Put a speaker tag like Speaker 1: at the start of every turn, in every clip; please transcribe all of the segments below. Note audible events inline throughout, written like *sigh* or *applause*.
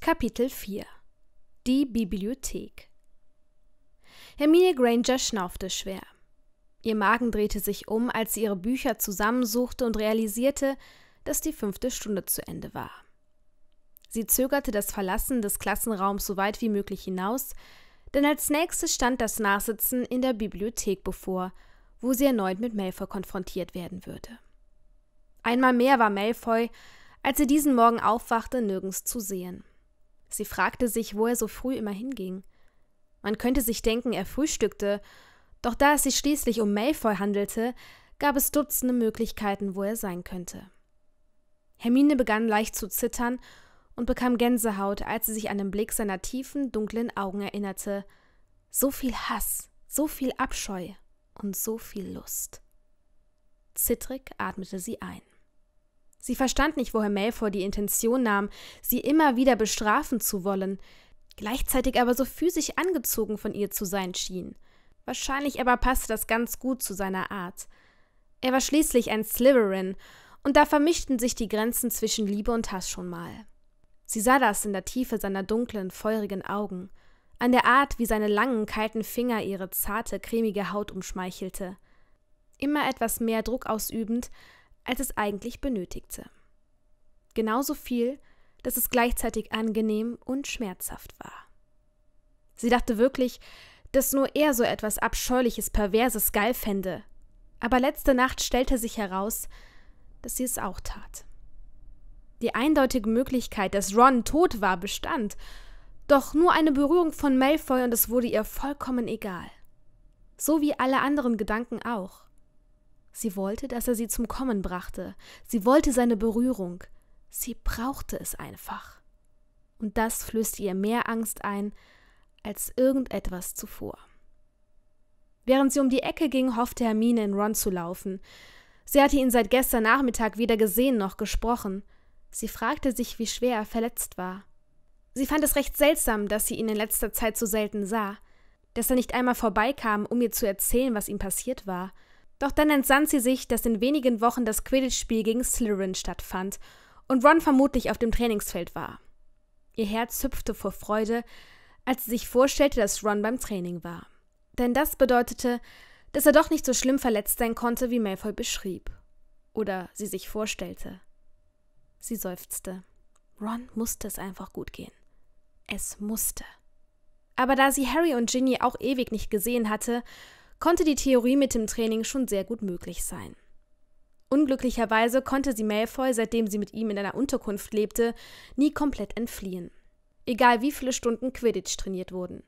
Speaker 1: Kapitel 4 Die Bibliothek Hermine Granger schnaufte schwer. Ihr Magen drehte sich um, als sie ihre Bücher zusammensuchte und realisierte, dass die fünfte Stunde zu Ende war. Sie zögerte das Verlassen des Klassenraums so weit wie möglich hinaus, denn als nächstes stand das Nachsitzen in der Bibliothek bevor, wo sie erneut mit Malfoy konfrontiert werden würde. Einmal mehr war Malfoy, als er diesen Morgen aufwachte, nirgends zu sehen. Sie fragte sich, wo er so früh immer hinging. Man könnte sich denken, er frühstückte, doch da es sich schließlich um Malfoy handelte, gab es Dutzende Möglichkeiten, wo er sein könnte. Hermine begann leicht zu zittern und bekam Gänsehaut, als sie sich an den Blick seiner tiefen, dunklen Augen erinnerte. So viel Hass, so viel Abscheu und so viel Lust. Zittrig atmete sie ein. Sie verstand nicht, woher Melford die Intention nahm, sie immer wieder bestrafen zu wollen, gleichzeitig aber so physisch angezogen von ihr zu sein schien. Wahrscheinlich aber passte das ganz gut zu seiner Art. Er war schließlich ein Slytherin, und da vermischten sich die Grenzen zwischen Liebe und Hass schon mal. Sie sah das in der Tiefe seiner dunklen, feurigen Augen, an der Art, wie seine langen, kalten Finger ihre zarte, cremige Haut umschmeichelte. Immer etwas mehr Druck ausübend, als es eigentlich benötigte. Genauso viel, dass es gleichzeitig angenehm und schmerzhaft war. Sie dachte wirklich, dass nur er so etwas Abscheuliches, Perverses geil fände. Aber letzte Nacht stellte sich heraus, dass sie es auch tat. Die eindeutige Möglichkeit, dass Ron tot war, bestand. Doch nur eine Berührung von Malfoy und es wurde ihr vollkommen egal. So wie alle anderen Gedanken auch. Sie wollte, dass er sie zum Kommen brachte. Sie wollte seine Berührung. Sie brauchte es einfach. Und das flößte ihr mehr Angst ein als irgendetwas zuvor. Während sie um die Ecke ging, hoffte Hermine in Ron zu laufen. Sie hatte ihn seit gestern Nachmittag weder gesehen noch gesprochen. Sie fragte sich, wie schwer er verletzt war. Sie fand es recht seltsam, dass sie ihn in letzter Zeit so selten sah, dass er nicht einmal vorbeikam, um ihr zu erzählen, was ihm passiert war. Doch dann entsann sie sich, dass in wenigen Wochen das Quidditch-Spiel gegen Slytherin stattfand und Ron vermutlich auf dem Trainingsfeld war. Ihr Herz hüpfte vor Freude, als sie sich vorstellte, dass Ron beim Training war. Denn das bedeutete, dass er doch nicht so schlimm verletzt sein konnte, wie Malfoy beschrieb. Oder sie sich vorstellte. Sie seufzte. Ron musste es einfach gut gehen. Es musste. Aber da sie Harry und Ginny auch ewig nicht gesehen hatte konnte die Theorie mit dem Training schon sehr gut möglich sein. Unglücklicherweise konnte sie Malfoy, seitdem sie mit ihm in einer Unterkunft lebte, nie komplett entfliehen. Egal wie viele Stunden Quidditch trainiert wurden.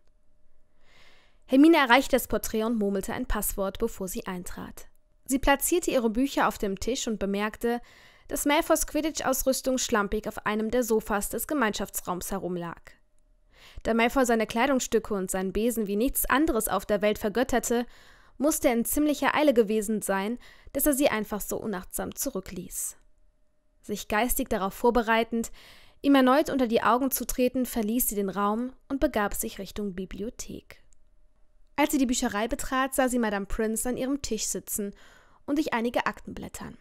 Speaker 1: Hermine erreichte das Porträt und murmelte ein Passwort, bevor sie eintrat. Sie platzierte ihre Bücher auf dem Tisch und bemerkte, dass Malfoys Quidditch-Ausrüstung schlampig auf einem der Sofas des Gemeinschaftsraums herumlag. Da Malfoy seine Kleidungsstücke und seinen Besen wie nichts anderes auf der Welt vergötterte, musste er in ziemlicher Eile gewesen sein, dass er sie einfach so unachtsam zurückließ. Sich geistig darauf vorbereitend, ihm erneut unter die Augen zu treten, verließ sie den Raum und begab sich Richtung Bibliothek. Als sie die Bücherei betrat, sah sie Madame Prince an ihrem Tisch sitzen und sich einige Akten blättern.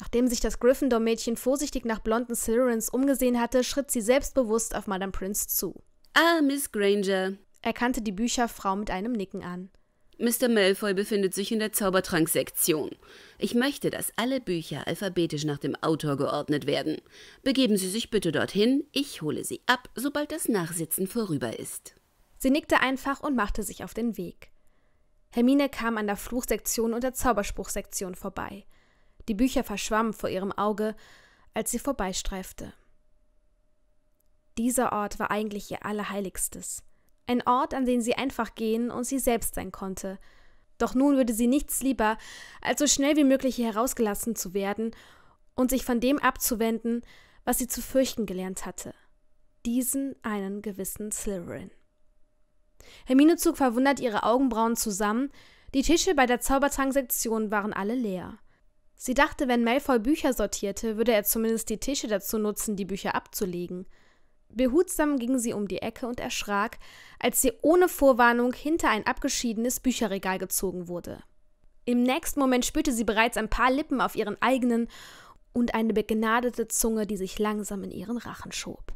Speaker 1: Nachdem sich das Gryffindor-Mädchen vorsichtig nach blonden Slytherins umgesehen hatte, schritt sie selbstbewusst auf Madame Prince zu. Ah, Miss Granger. Er kannte die Bücherfrau mit einem Nicken an. Mr. Malfoy befindet sich in der Zaubertranksektion. Ich möchte, dass alle Bücher alphabetisch nach dem Autor geordnet werden. Begeben Sie sich bitte dorthin, ich hole Sie ab, sobald das Nachsitzen vorüber ist. Sie nickte einfach und machte sich auf den Weg. Hermine kam an der Fluchsektion und der Zauberspruchsektion vorbei. Die Bücher verschwammen vor ihrem Auge, als sie vorbeistreifte. Dieser Ort war eigentlich ihr Allerheiligstes. Ein Ort, an den sie einfach gehen und sie selbst sein konnte. Doch nun würde sie nichts lieber, als so schnell wie möglich hier herausgelassen zu werden und sich von dem abzuwenden, was sie zu fürchten gelernt hatte. Diesen einen gewissen Slytherin. Hermine zog verwundert ihre Augenbrauen zusammen, die Tische bei der Zaubertrank-Sektion waren alle leer. Sie dachte, wenn Malfoy Bücher sortierte, würde er zumindest die Tische dazu nutzen, die Bücher abzulegen – Behutsam ging sie um die Ecke und erschrak, als sie ohne Vorwarnung hinter ein abgeschiedenes Bücherregal gezogen wurde. Im nächsten Moment spürte sie bereits ein paar Lippen auf ihren eigenen und eine begnadete Zunge, die sich langsam in ihren Rachen schob.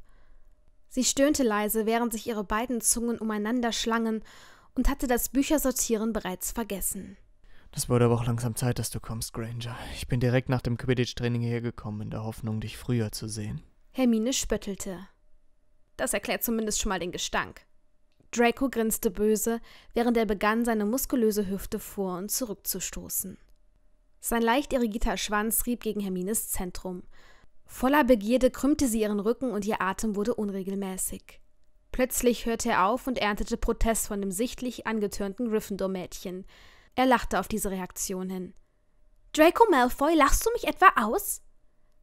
Speaker 1: Sie stöhnte leise, während sich ihre beiden Zungen umeinander schlangen und hatte das Büchersortieren bereits vergessen.
Speaker 2: Das wurde aber auch langsam Zeit, dass du kommst, Granger. Ich bin direkt nach dem Quidditch-Training hergekommen, in der Hoffnung, dich früher zu sehen.
Speaker 1: Hermine spöttelte. Das erklärt zumindest schon mal den Gestank. Draco grinste böse, während er begann, seine muskulöse Hüfte vor und zurückzustoßen. Sein leicht irrigierter Schwanz rieb gegen Hermines Zentrum. Voller Begierde krümmte sie ihren Rücken und ihr Atem wurde unregelmäßig. Plötzlich hörte er auf und erntete Protest von dem sichtlich angetörnten Gryffindor-Mädchen. Er lachte auf diese Reaktion hin. Draco Malfoy, lachst du mich etwa aus?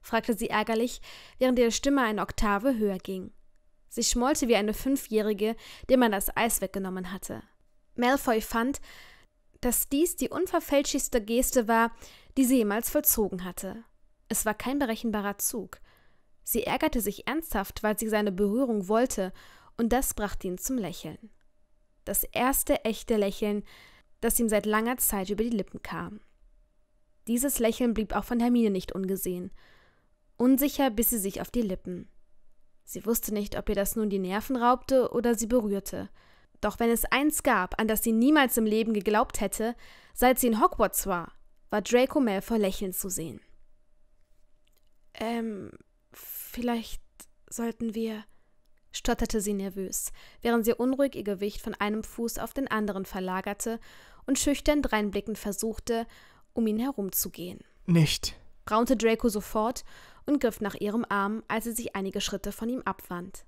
Speaker 1: fragte sie ärgerlich, während ihre Stimme eine Oktave höher ging. Sie schmollte wie eine Fünfjährige, dem man das Eis weggenommen hatte. Malfoy fand, dass dies die unverfälschlichste Geste war, die sie jemals vollzogen hatte. Es war kein berechenbarer Zug. Sie ärgerte sich ernsthaft, weil sie seine Berührung wollte, und das brachte ihn zum Lächeln. Das erste echte Lächeln, das ihm seit langer Zeit über die Lippen kam. Dieses Lächeln blieb auch von Hermine nicht ungesehen. Unsicher biss sie sich auf die Lippen. Sie wusste nicht, ob ihr das nun die Nerven raubte oder sie berührte. Doch wenn es eins gab, an das sie niemals im Leben geglaubt hätte, seit sie in Hogwarts war, war Draco Malfoy lächeln zu sehen. Ähm, vielleicht sollten wir, stotterte sie nervös, während sie unruhig ihr Gewicht von einem Fuß auf den anderen verlagerte und schüchtern dreinblickend versuchte, um ihn herumzugehen. Nicht, raunte Draco sofort und griff nach ihrem Arm, als sie sich einige Schritte von ihm abwand.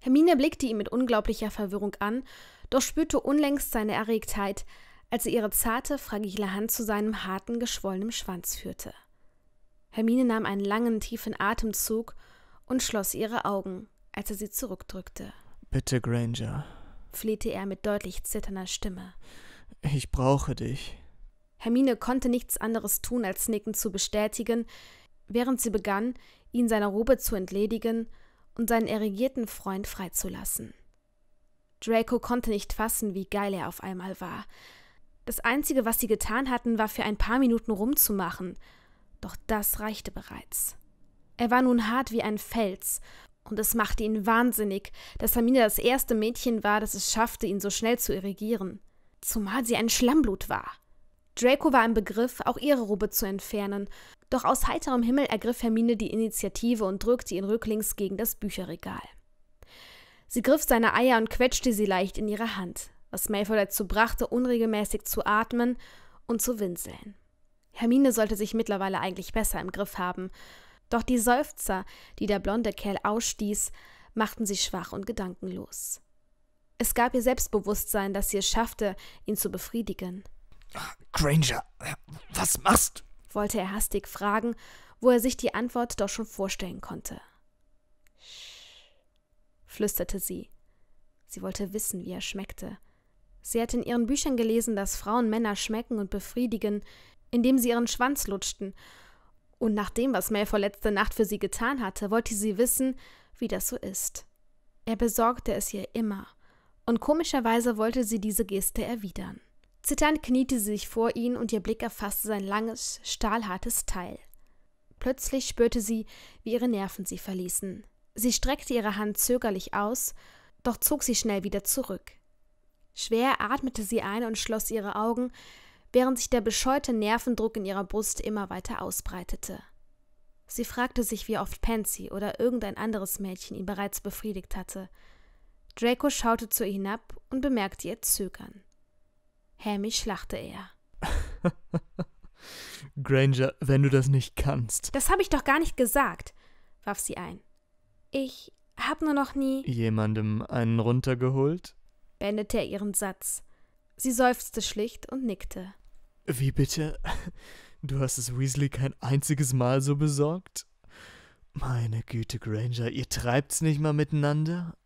Speaker 1: Hermine blickte ihn mit unglaublicher Verwirrung an, doch spürte unlängst seine Erregtheit, als er ihre zarte, fragile Hand zu seinem harten, geschwollenen Schwanz führte. Hermine nahm einen langen, tiefen Atemzug und schloss ihre Augen, als er sie zurückdrückte.
Speaker 2: Bitte, Granger,
Speaker 1: flehte er mit deutlich zitternder Stimme.
Speaker 2: Ich brauche dich.
Speaker 1: Hermine konnte nichts anderes tun, als nicken zu bestätigen, während sie begann, ihn seiner Robe zu entledigen und seinen erregierten Freund freizulassen. Draco konnte nicht fassen, wie geil er auf einmal war. Das Einzige, was sie getan hatten, war für ein paar Minuten rumzumachen, doch das reichte bereits. Er war nun hart wie ein Fels, und es machte ihn wahnsinnig, dass Hermine das erste Mädchen war, das es schaffte, ihn so schnell zu irrigieren, zumal sie ein Schlammblut war. Draco war im Begriff, auch ihre Robe zu entfernen, doch aus heiterem Himmel ergriff Hermine die Initiative und drückte ihn rücklings gegen das Bücherregal. Sie griff seine Eier und quetschte sie leicht in ihre Hand, was Malfoy dazu brachte, unregelmäßig zu atmen und zu winseln. Hermine sollte sich mittlerweile eigentlich besser im Griff haben, doch die Seufzer, die der blonde Kerl ausstieß, machten sie schwach und gedankenlos. Es gab ihr Selbstbewusstsein, dass sie es schaffte, ihn zu befriedigen.
Speaker 2: Ah, Granger, was
Speaker 1: machst du? wollte er hastig fragen, wo er sich die Antwort doch schon vorstellen konnte. flüsterte sie. Sie wollte wissen, wie er schmeckte. Sie hatte in ihren Büchern gelesen, dass Frauen Männer schmecken und befriedigen, indem sie ihren Schwanz lutschten. Und nach dem, was Mel vor letzter Nacht für sie getan hatte, wollte sie wissen, wie das so ist. Er besorgte es ihr immer. Und komischerweise wollte sie diese Geste erwidern. Zitternd kniete sie sich vor ihn und ihr Blick erfasste sein langes, stahlhartes Teil. Plötzlich spürte sie, wie ihre Nerven sie verließen. Sie streckte ihre Hand zögerlich aus, doch zog sie schnell wieder zurück. Schwer atmete sie ein und schloss ihre Augen, während sich der bescheute Nervendruck in ihrer Brust immer weiter ausbreitete. Sie fragte sich, wie oft Pansy oder irgendein anderes Mädchen ihn bereits befriedigt hatte. Draco schaute zu ihr hinab und bemerkte ihr Zögern. Hämisch lachte er. *laughs*
Speaker 2: Granger, wenn du das nicht kannst.
Speaker 1: Das habe ich doch gar nicht gesagt, warf sie ein. Ich habe nur noch nie.
Speaker 2: Jemandem einen runtergeholt?
Speaker 1: beendete er ihren Satz. Sie seufzte schlicht und nickte.
Speaker 2: Wie bitte? Du hast es Weasley kein einziges Mal so besorgt? Meine Güte, Granger, ihr treibt's nicht mal miteinander?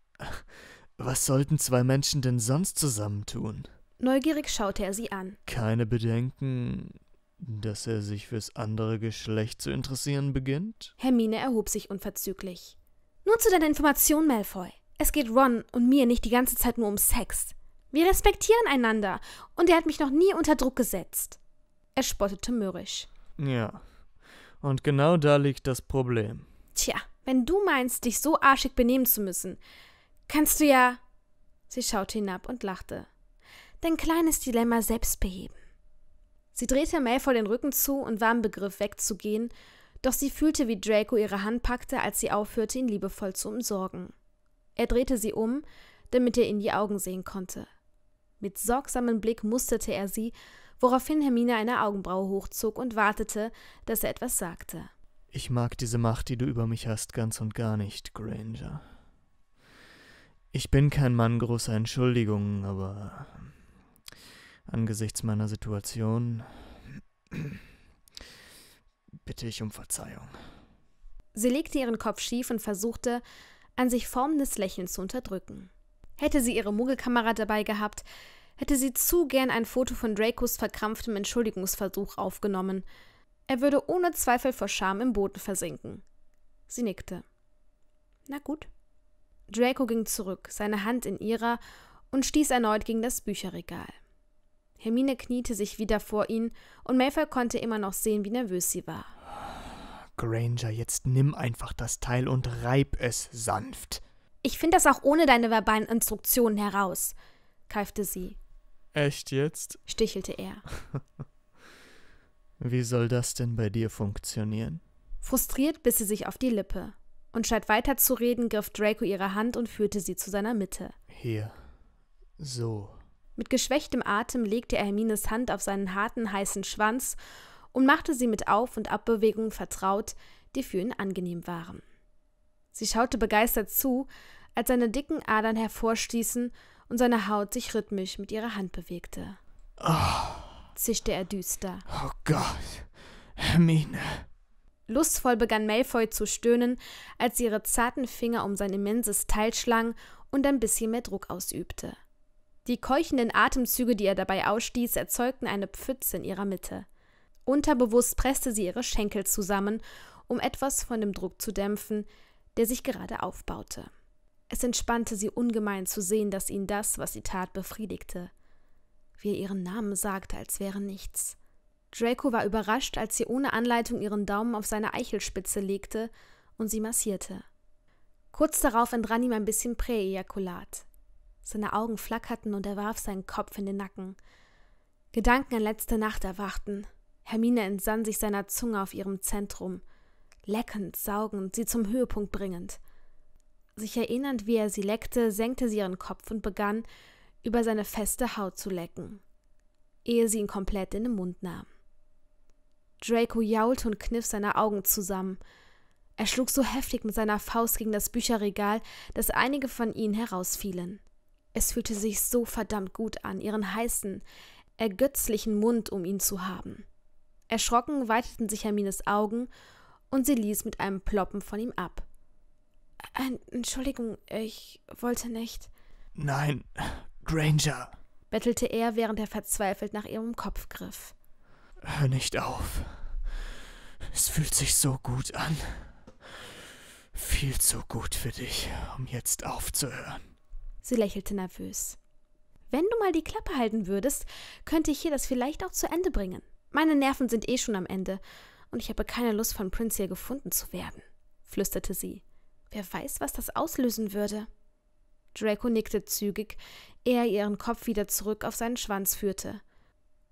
Speaker 2: Was sollten zwei Menschen denn sonst zusammentun?
Speaker 1: Neugierig schaute er sie an.
Speaker 2: Keine Bedenken, dass er sich fürs andere Geschlecht zu interessieren beginnt?
Speaker 1: Hermine erhob sich unverzüglich. Nur zu deiner Information, Malfoy. Es geht Ron und mir nicht die ganze Zeit nur um Sex. Wir respektieren einander und er hat mich noch nie unter Druck gesetzt. Er spottete mürrisch.
Speaker 2: Ja. Und genau da liegt das Problem.
Speaker 1: Tja, wenn du meinst, dich so arschig benehmen zu müssen, kannst du ja. Sie schaute hinab und lachte dein kleines Dilemma selbst beheben. Sie drehte Malfoy den Rücken zu und war im Begriff wegzugehen, doch sie fühlte, wie Draco ihre Hand packte, als sie aufhörte, ihn liebevoll zu umsorgen. Er drehte sie um, damit er in die Augen sehen konnte. Mit sorgsamem Blick musterte er sie, woraufhin Hermine eine Augenbraue hochzog und wartete, dass er etwas sagte.
Speaker 2: Ich mag diese Macht, die du über mich hast, ganz und gar nicht, Granger. Ich bin kein Mann großer Entschuldigungen, aber Angesichts meiner Situation bitte ich um
Speaker 1: Verzeihung. Sie legte ihren Kopf schief und versuchte, ein sich formendes Lächeln zu unterdrücken. Hätte sie ihre Muggelkamera dabei gehabt, hätte sie zu gern ein Foto von Dracos verkrampftem Entschuldigungsversuch aufgenommen. Er würde ohne Zweifel vor Scham im Boden versinken. Sie nickte. Na gut. Draco ging zurück, seine Hand in ihrer, und stieß erneut gegen das Bücherregal. Hermine kniete sich wieder vor ihn und Malfoy konnte immer noch sehen, wie nervös sie war.
Speaker 2: Granger, jetzt nimm einfach das Teil und reib es sanft.
Speaker 1: Ich finde das auch ohne deine verbalen Instruktionen heraus, keifte sie.
Speaker 2: Echt jetzt?
Speaker 1: stichelte er. *laughs*
Speaker 2: Wie soll das denn bei dir funktionieren?
Speaker 1: Frustriert biss sie sich auf die Lippe. Und statt weiterzureden, griff Draco ihre Hand und führte sie zu seiner Mitte.
Speaker 2: Hier. So.
Speaker 1: Mit geschwächtem Atem legte er Hermines Hand auf seinen harten, heißen Schwanz und machte sie mit Auf- und Abbewegungen vertraut, die für ihn angenehm waren. Sie schaute begeistert zu, als seine dicken Adern hervorstießen und seine Haut sich rhythmisch mit ihrer Hand bewegte.
Speaker 2: Oh.
Speaker 1: zischte er düster.
Speaker 2: Oh Gott, Hermine.
Speaker 1: Lustvoll begann Malfoy zu stöhnen, als sie ihre zarten Finger um sein immenses Teil schlang und ein bisschen mehr Druck ausübte. Die keuchenden Atemzüge, die er dabei ausstieß, erzeugten eine Pfütze in ihrer Mitte. Unterbewusst presste sie ihre Schenkel zusammen, um etwas von dem Druck zu dämpfen, der sich gerade aufbaute. Es entspannte sie ungemein zu sehen, dass ihn das, was sie tat, befriedigte. Wie er ihren Namen sagte, als wäre nichts. Draco war überrascht, als sie ohne Anleitung ihren Daumen auf seine Eichelspitze legte und sie massierte. Kurz darauf entrann ihm ein bisschen Präejakulat. Seine Augen flackerten und er warf seinen Kopf in den Nacken. Gedanken an letzte Nacht erwachten. Hermine entsann sich seiner Zunge auf ihrem Zentrum, leckend, saugend, sie zum Höhepunkt bringend. Sich erinnernd, wie er sie leckte, senkte sie ihren Kopf und begann, über seine feste Haut zu lecken, ehe sie ihn komplett in den Mund nahm. Draco jaulte und kniff seine Augen zusammen. Er schlug so heftig mit seiner Faust gegen das Bücherregal, dass einige von ihnen herausfielen. Es fühlte sich so verdammt gut an, ihren heißen, ergötzlichen Mund um ihn zu haben. Erschrocken weiteten sich Hermines Augen und sie ließ mit einem Ploppen von ihm ab. Äh, Entschuldigung, ich wollte nicht.
Speaker 2: Nein, Granger,
Speaker 1: bettelte er, während er verzweifelt nach ihrem Kopf griff.
Speaker 2: Hör nicht auf. Es fühlt sich so gut an. Viel zu gut für dich, um jetzt aufzuhören.
Speaker 1: Sie lächelte nervös. Wenn du mal die Klappe halten würdest, könnte ich hier das vielleicht auch zu Ende bringen. Meine Nerven sind eh schon am Ende und ich habe keine Lust, von Prinz hier gefunden zu werden, flüsterte sie. Wer weiß, was das auslösen würde. Draco nickte zügig, ehe er ihren Kopf wieder zurück auf seinen Schwanz führte.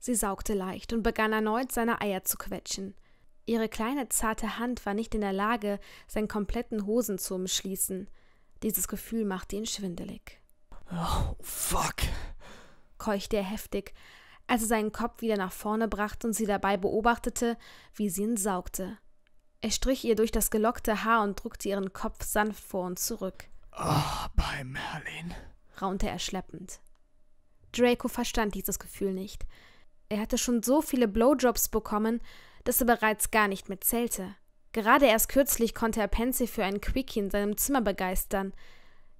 Speaker 1: Sie saugte leicht und begann erneut, seine Eier zu quetschen. Ihre kleine, zarte Hand war nicht in der Lage, seinen kompletten Hosen zu umschließen. Dieses Gefühl machte ihn schwindelig. Oh, fuck, keuchte er heftig, als er seinen Kopf wieder nach vorne brachte und sie dabei beobachtete, wie sie ihn saugte. Er strich ihr durch das gelockte Haar und drückte ihren Kopf sanft vor und zurück. Oh,
Speaker 2: bei Merlin,
Speaker 1: raunte er schleppend. Draco verstand dieses Gefühl nicht. Er hatte schon so viele Blowjobs bekommen, dass er bereits gar nicht mehr zählte. Gerade erst kürzlich konnte er Pansy für einen Quickie in seinem Zimmer begeistern –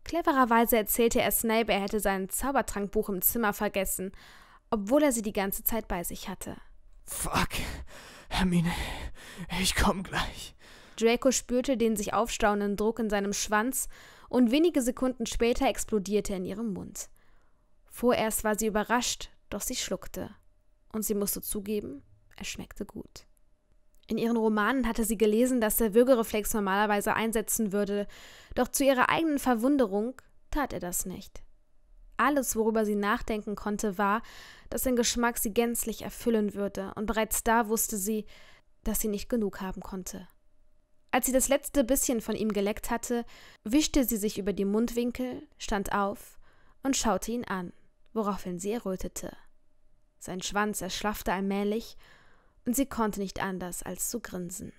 Speaker 1: Clevererweise erzählte er Snape, er hätte sein Zaubertrankbuch im Zimmer vergessen, obwohl er sie die ganze Zeit bei sich hatte.
Speaker 2: Fuck, Hermine, ich komm gleich.
Speaker 1: Draco spürte den sich aufstauenden Druck in seinem Schwanz und wenige Sekunden später explodierte er in ihrem Mund. Vorerst war sie überrascht, doch sie schluckte. Und sie musste zugeben, er schmeckte gut. In ihren Romanen hatte sie gelesen, dass der Würgereflex normalerweise einsetzen würde, doch zu ihrer eigenen Verwunderung tat er das nicht. Alles, worüber sie nachdenken konnte, war, dass sein Geschmack sie gänzlich erfüllen würde, und bereits da wusste sie, dass sie nicht genug haben konnte. Als sie das letzte bisschen von ihm geleckt hatte, wischte sie sich über die Mundwinkel, stand auf und schaute ihn an, woraufhin sie errötete. Sein Schwanz erschlaffte allmählich und sie konnte nicht anders als zu grinsen.